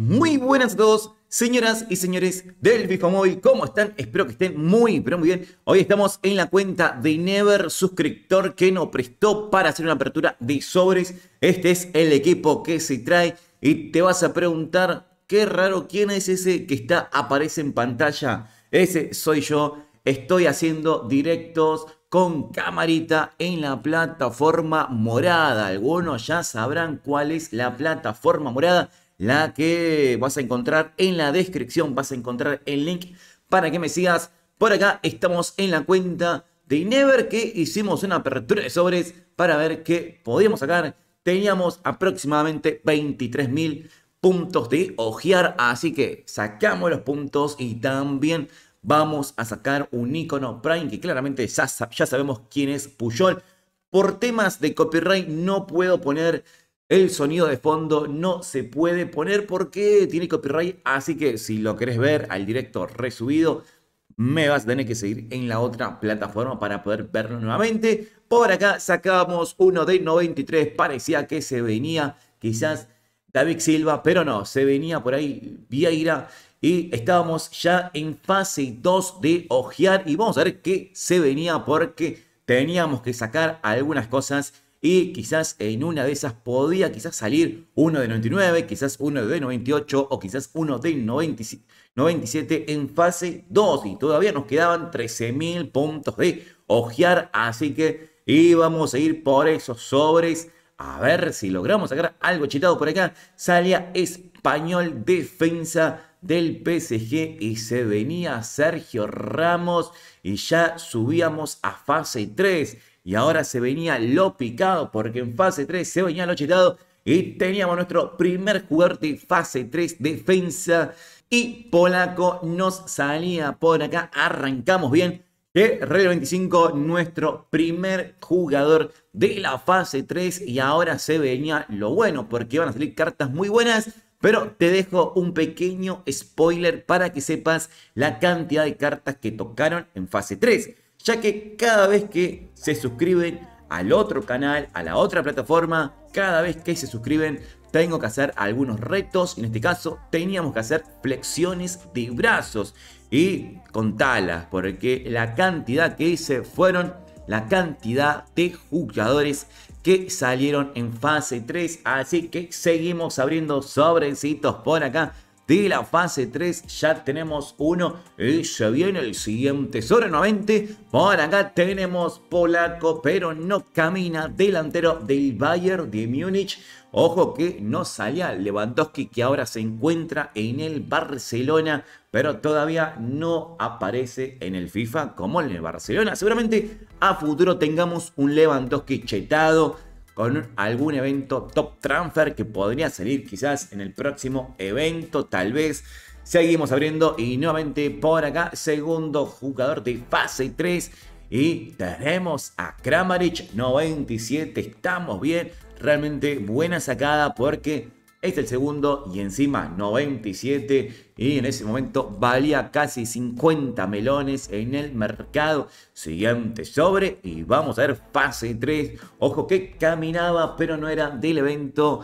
Muy buenas a todos, señoras y señores del Bifamoy. ¿Cómo están? Espero que estén muy, pero muy bien. Hoy estamos en la cuenta de Never, suscriptor que nos prestó para hacer una apertura de sobres. Este es el equipo que se trae y te vas a preguntar, qué raro, ¿quién es ese que está, aparece en pantalla? Ese soy yo. Estoy haciendo directos con camarita en la plataforma morada. Algunos ya sabrán cuál es la plataforma morada la que vas a encontrar en la descripción, vas a encontrar el link para que me sigas. Por acá estamos en la cuenta de Never que hicimos una apertura de sobres para ver qué podíamos sacar. Teníamos aproximadamente 23.000 puntos de ojear, así que sacamos los puntos y también vamos a sacar un icono Prime que claramente ya sabemos quién es Puyol. Por temas de copyright no puedo poner el sonido de fondo no se puede poner porque tiene copyright, así que si lo querés ver al directo resubido, me vas a tener que seguir en la otra plataforma para poder verlo nuevamente. Por acá sacábamos uno de 93, parecía que se venía quizás David Silva, pero no, se venía por ahí Vieira y estábamos ya en fase 2 de ojear y vamos a ver qué se venía porque teníamos que sacar algunas cosas y quizás en una de esas podía quizás salir uno de 99, quizás uno de 98 o quizás uno de 97, 97 en fase 2 y todavía nos quedaban 13.000 puntos de ojear, así que íbamos a ir por esos sobres. A ver si logramos sacar algo chitado por acá. Salía español defensa del PSG y se venía Sergio Ramos y ya subíamos a fase 3. Y ahora se venía lo picado porque en fase 3 se venía lo chetado. Y teníamos nuestro primer jugador de fase 3 defensa. Y Polaco nos salía por acá. Arrancamos bien. Que 25, nuestro primer jugador de la fase 3. Y ahora se venía lo bueno porque van a salir cartas muy buenas. Pero te dejo un pequeño spoiler para que sepas la cantidad de cartas que tocaron en fase 3 ya que cada vez que se suscriben al otro canal, a la otra plataforma, cada vez que se suscriben tengo que hacer algunos retos, en este caso teníamos que hacer flexiones de brazos y talas. porque la cantidad que hice fueron la cantidad de jugadores que salieron en fase 3, así que seguimos abriendo sobrecitos por acá de la fase 3. Ya tenemos uno y se viene el siguiente sobre 90. Por acá tenemos Polaco, pero no camina. Delantero del Bayern de Múnich. Ojo que no salía Lewandowski, que ahora se encuentra en el Barcelona, pero todavía no aparece en el FIFA como en el Barcelona. Seguramente a futuro tengamos un Lewandowski chetado con algún evento top transfer que podría salir quizás en el próximo evento, tal vez. Seguimos abriendo y nuevamente por acá, segundo jugador de fase 3. Y tenemos a Kramaric 97, estamos bien, realmente buena sacada porque este es el segundo y encima 97 y en ese momento valía casi 50 melones en el mercado. Siguiente sobre y vamos a ver fase 3. Ojo que caminaba pero no era del evento.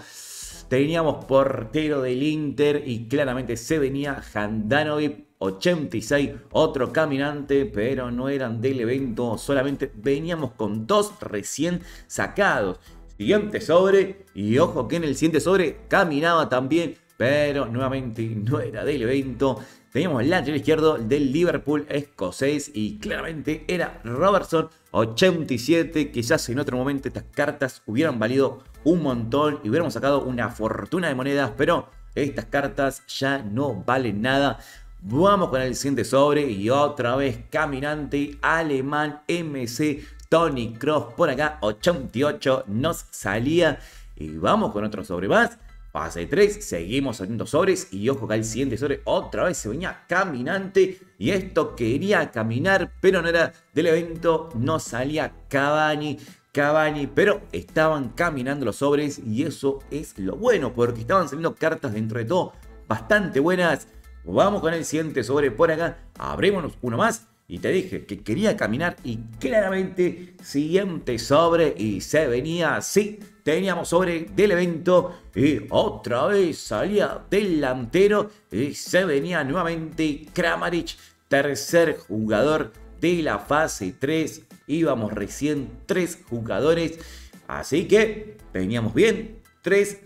Teníamos portero del Inter y claramente se venía Handanovic 86, otro caminante, pero no eran del evento, solamente veníamos con dos recién sacados. Siguiente sobre, y ojo que en el siguiente sobre caminaba también, pero nuevamente no era del evento. Teníamos el lateral izquierdo del Liverpool escocés y claramente era Robertson 87. Quizás en otro momento estas cartas hubieran valido un montón y hubiéramos sacado una fortuna de monedas, pero estas cartas ya no valen nada. Vamos con el siguiente sobre y otra vez caminante alemán MC Tony Cross por acá, 88 nos salía. Y vamos con otro sobre más. Pase 3, seguimos saliendo sobres y ojo que el siguiente sobre otra vez se venía caminante y esto quería caminar, pero no era del evento, no salía Cavani, Cavani, pero estaban caminando los sobres y eso es lo bueno porque estaban saliendo cartas dentro de todo bastante buenas. Vamos con el siguiente sobre por acá, abrémonos uno más y te dije que quería caminar y claramente siguiente sobre y se venía así. Teníamos sobre del evento y otra vez salía delantero y se venía nuevamente Kramaric, tercer jugador de la fase 3. Íbamos recién tres jugadores. Así que teníamos bien tres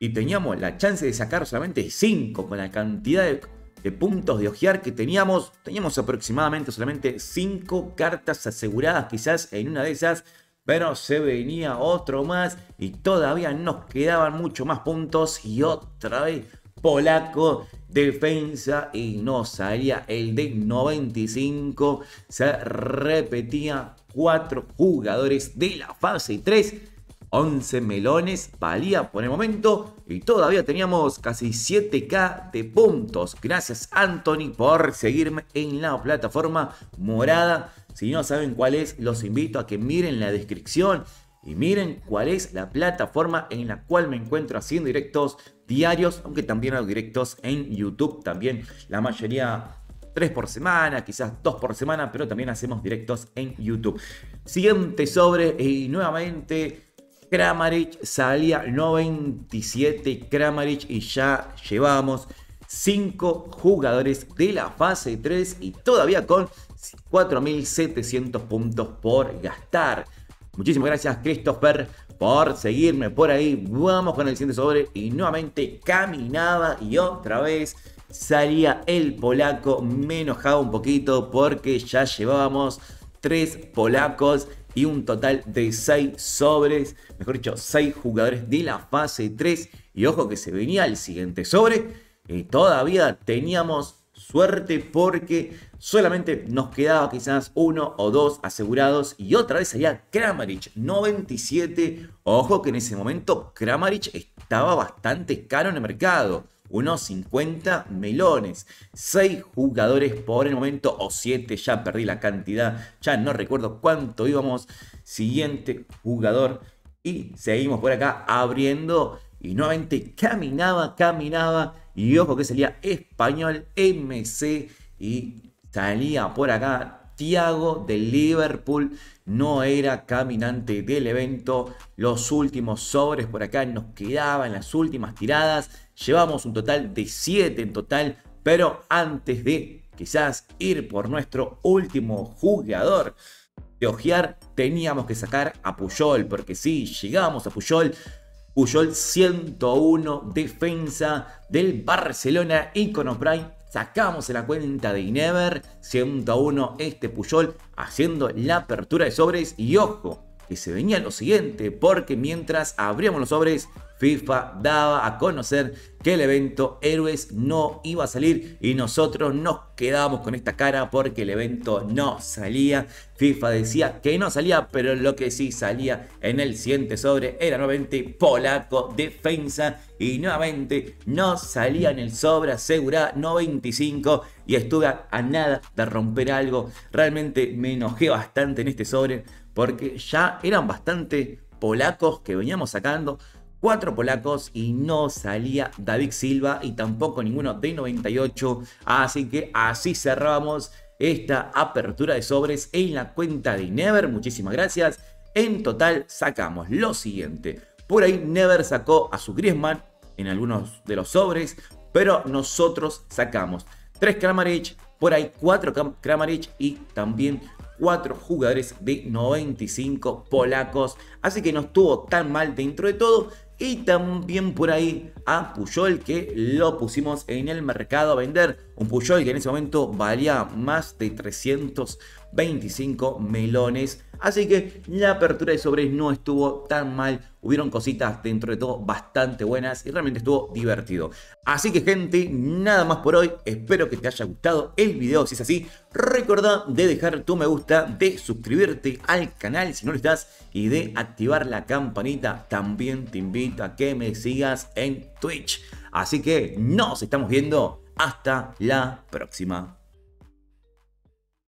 y teníamos la chance de sacar solamente cinco con la cantidad de de puntos de ojear que teníamos. Teníamos aproximadamente solamente 5 cartas aseguradas, quizás en una de esas. Pero se venía otro más y todavía nos quedaban mucho más puntos. Y otra vez, polaco, defensa y no salía el de 95. Se repetía cuatro jugadores de la fase 3 11 melones valía por el momento y todavía teníamos casi 7k de puntos. Gracias Anthony por seguirme en la plataforma morada. Si no saben cuál es, los invito a que miren la descripción y miren cuál es la plataforma en la cual me encuentro haciendo directos diarios, aunque también hago directos en YouTube, también la mayoría tres por semana, quizás dos por semana, pero también hacemos directos en YouTube. Siguiente sobre y nuevamente Kramaric salía 97 Kramaric y ya llevamos 5 jugadores de la fase 3 y todavía con 4.700 puntos por gastar. Muchísimas gracias Christopher por seguirme por ahí. Vamos con el siguiente sobre y nuevamente caminaba y otra vez salía el polaco. Me enojaba un poquito porque ya llevábamos 3 polacos y un total de 6 sobres, mejor dicho, 6 jugadores de la fase 3. Y ojo que se venía el siguiente sobre. Y eh, todavía teníamos suerte porque solamente nos quedaba quizás uno o dos asegurados y otra vez salía Kramaric, 97. Ojo que en ese momento Kramaric estaba bastante caro en el mercado unos 50 melones. 6 jugadores por el momento, o 7, ya perdí la cantidad, ya no recuerdo cuánto íbamos. Siguiente jugador. Y seguimos por acá abriendo. Y nuevamente caminaba, caminaba. Y ojo que salía español, MC. Y salía por acá ...Tiago de Liverpool no era caminante del evento. Los últimos sobres por acá nos quedaban, las últimas tiradas. Llevamos un total de 7 en total, pero antes de quizás ir por nuestro último jugador de ojear, teníamos que sacar a Puyol, porque si llegamos a Puyol, Puyol 101 defensa del Barcelona y con sacamos en la cuenta de Inever 101 este Puyol haciendo la apertura de sobres y ojo que se venía lo siguiente porque mientras abríamos los sobres FIFA daba a conocer que el evento Héroes no iba a salir y nosotros nos quedábamos con esta cara porque el evento no salía. FIFA decía que no salía, pero lo que sí salía en el siguiente sobre era nuevamente polaco defensa y nuevamente no salía en el sobre asegurada 95 y estuve a, a nada de romper algo. Realmente me enojé bastante en este sobre porque ya eran bastante polacos que veníamos sacando cuatro polacos y no salía David Silva y tampoco ninguno de 98. Así que así cerramos esta apertura de sobres en la cuenta de Never. Muchísimas gracias. En total sacamos lo siguiente. Por ahí Never sacó a su Griezmann en algunos de los sobres, pero nosotros sacamos 3 Kramaric, por ahí 4 Kramaric y también 4 jugadores de 95 polacos. Así que no estuvo tan mal dentro de todo y también por ahí a Puyol que lo pusimos en el mercado a vender. Un Puyol que en ese momento valía más de 300 25 melones. Así que la apertura de sobres no estuvo tan mal. Hubieron cositas dentro de todo bastante buenas y realmente estuvo divertido. Así que gente, nada más por hoy. Espero que te haya gustado el video. Si es así, recuerda de dejar tu me gusta, de suscribirte al canal si no lo estás y de activar la campanita. También te invito a que me sigas en Twitch. Así que nos estamos viendo. Hasta la próxima.